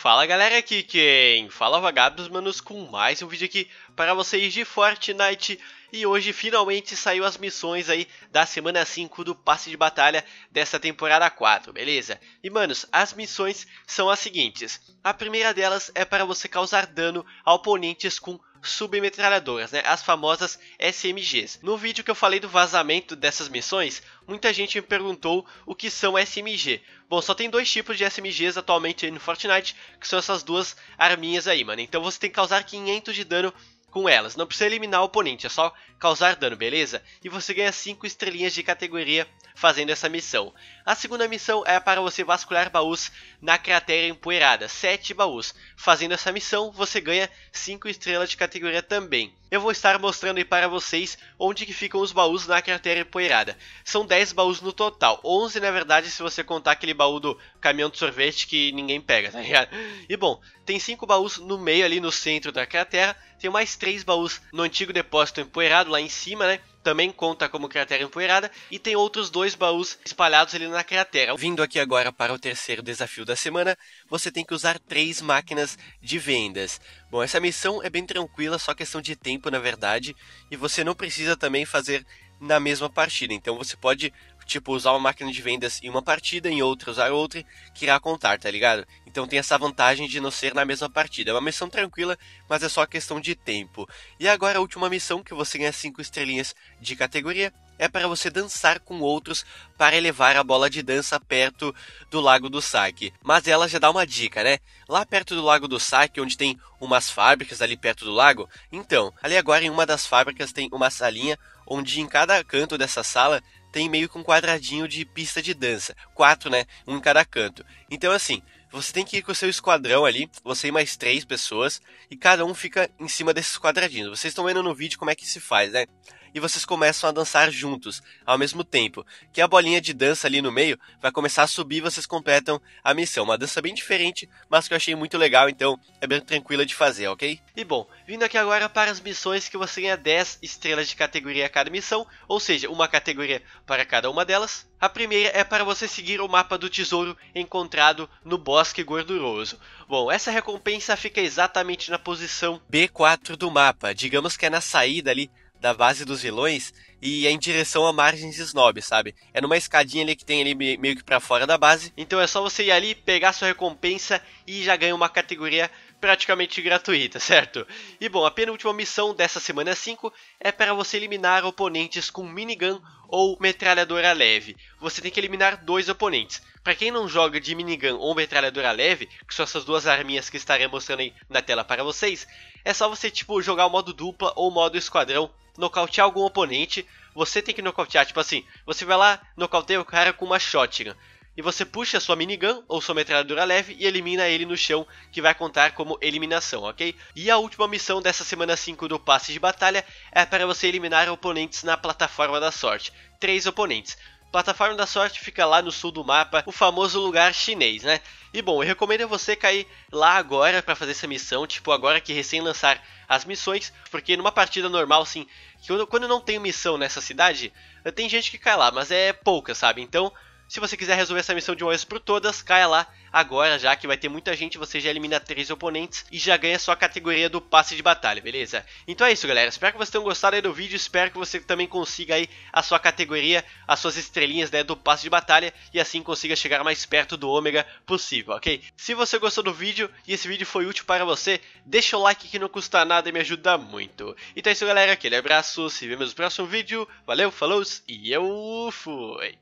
Fala galera, aqui quem fala é Vagabos Manos com mais um vídeo aqui para vocês de Fortnite e hoje finalmente saiu as missões aí da semana 5 do passe de batalha dessa temporada 4, beleza? E manos, as missões são as seguintes, a primeira delas é para você causar dano a oponentes com submetralhadoras, né? as famosas SMGs. No vídeo que eu falei do vazamento dessas missões, muita gente me perguntou o que são SMG. Bom, só tem dois tipos de SMGs atualmente no Fortnite, que são essas duas arminhas aí, mano. Então você tem que causar 500 de dano com elas. Não precisa eliminar o oponente, é só causar dano, beleza? E você ganha 5 estrelinhas de categoria fazendo essa missão. A segunda missão é para você vasculhar baús na cratera empoeirada, 7 baús. Fazendo essa missão, você ganha 5 estrelas de categoria também. Eu vou estar mostrando aí para vocês onde que ficam os baús na cratera empoeirada. São 10 baús no total, 11 na verdade se você contar aquele baú do caminhão de sorvete que ninguém pega, tá ligado? E bom, tem 5 baús no meio ali no centro da cratera tem mais três baús no antigo depósito empoeirado lá em cima, né? também conta como cratera empoeirada, e tem outros dois baús espalhados ali na cratera. Vindo aqui agora para o terceiro desafio da semana, você tem que usar três máquinas de vendas. Bom, essa missão é bem tranquila, só questão de tempo na verdade, e você não precisa também fazer na mesma partida, então você pode Tipo, usar uma máquina de vendas em uma partida, em outra usar outra, que irá contar, tá ligado? Então tem essa vantagem de não ser na mesma partida. É uma missão tranquila, mas é só questão de tempo. E agora a última missão, que você ganha 5 estrelinhas de categoria, é para você dançar com outros para elevar a bola de dança perto do Lago do Saque. Mas ela já dá uma dica, né? Lá perto do Lago do Saque, onde tem umas fábricas ali perto do lago, então, ali agora em uma das fábricas tem uma salinha onde em cada canto dessa sala tem meio que um quadradinho de pista de dança. Quatro, né? Um em cada canto. Então, assim, você tem que ir com o seu esquadrão ali, você e mais três pessoas, e cada um fica em cima desses quadradinhos. Vocês estão vendo no vídeo como é que se faz, né? e vocês começam a dançar juntos, ao mesmo tempo, que a bolinha de dança ali no meio vai começar a subir e vocês completam a missão. Uma dança bem diferente, mas que eu achei muito legal, então é bem tranquila de fazer, ok? E bom, vindo aqui agora para as missões que você ganha 10 estrelas de categoria a cada missão, ou seja, uma categoria para cada uma delas. A primeira é para você seguir o mapa do tesouro encontrado no Bosque Gorduroso. Bom, essa recompensa fica exatamente na posição B4 do mapa, digamos que é na saída ali da base dos vilões e é em direção a margens snob, sabe? É numa escadinha ali que tem ali meio que para fora da base. Então é só você ir ali, pegar sua recompensa e já ganha uma categoria praticamente gratuita, certo? E bom, a penúltima missão dessa semana 5 é para você eliminar oponentes com minigun ou metralhadora leve. Você tem que eliminar dois oponentes. Para quem não joga de minigun ou metralhadora leve, que são essas duas arminhas que estarei mostrando aí na tela para vocês, é só você tipo jogar o modo dupla ou modo esquadrão, nocautear algum oponente. Você tem que nocautear, tipo assim, você vai lá, nocauteia o cara com uma shotgun e você puxa a sua minigun ou sua metralhadora leve e elimina ele no chão, que vai contar como eliminação, ok? E a última missão dessa semana 5 do passe de batalha é para você eliminar oponentes na plataforma da sorte. Três oponentes. Plataforma da Sorte fica lá no sul do mapa, o famoso lugar chinês, né? E bom, eu recomendo você cair lá agora para fazer essa missão, tipo agora que recém lançar as missões, porque numa partida normal, assim, quando quando não tem missão nessa cidade, tem gente que cai lá, mas é pouca, sabe? Então se você quiser resolver essa missão de uma vez por todas, caia lá agora, já que vai ter muita gente, você já elimina três oponentes e já ganha sua categoria do passe de batalha, beleza? Então é isso, galera. Espero que vocês tenham gostado aí do vídeo, espero que você também consiga aí a sua categoria, as suas estrelinhas né, do passe de batalha e assim consiga chegar mais perto do ômega possível, ok? Se você gostou do vídeo e esse vídeo foi útil para você, deixa o like que não custa nada e me ajuda muito. Então é isso, galera. Aquele abraço, se vemos no próximo vídeo. Valeu, falou e eu fui!